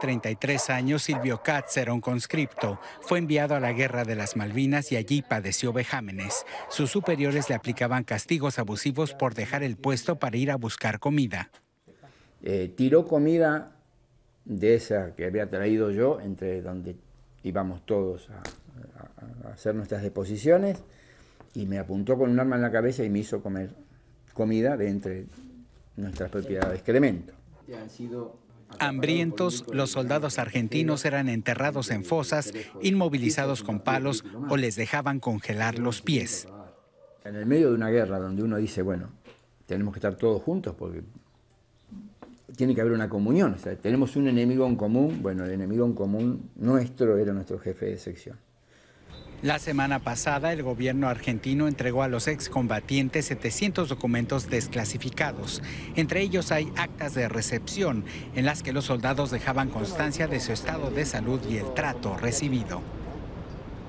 33 años, Silvio Katz era un conscripto. Fue enviado a la Guerra de las Malvinas y allí padeció vejámenes. Sus superiores le aplicaban castigos abusivos por dejar el puesto para ir a buscar comida. Eh, tiró comida de esa que había traído yo, entre donde íbamos todos a, hacer nuestras deposiciones, y me apuntó con un arma en la cabeza y me hizo comer comida de entre nuestras propiedades excremento. Han sido Hambrientos, los soldados argentinos eran enterrados en fosas, inmovilizados con palos o les dejaban congelar los pies. En el medio de una guerra donde uno dice, bueno, tenemos que estar todos juntos porque tiene que haber una comunión, tenemos un enemigo en común, bueno, el enemigo en común nuestro era nuestro jefe de sección. La semana pasada, el gobierno argentino entregó a los excombatientes 700 documentos desclasificados. Entre ellos hay actas de recepción, en las que los soldados dejaban constancia de su estado de salud y el trato recibido.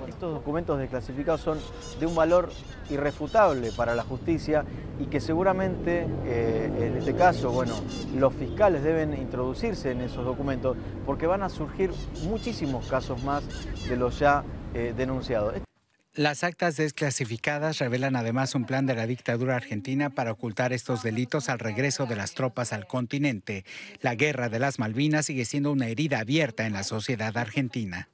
Estos documentos desclasificados son de un valor irrefutable para la justicia y que seguramente, eh, en este caso, bueno, los fiscales deben introducirse en esos documentos porque van a surgir muchísimos casos más de los ya eh, denunciado. Las actas desclasificadas revelan además un plan de la dictadura argentina para ocultar estos delitos al regreso de las tropas al continente. La guerra de las Malvinas sigue siendo una herida abierta en la sociedad argentina.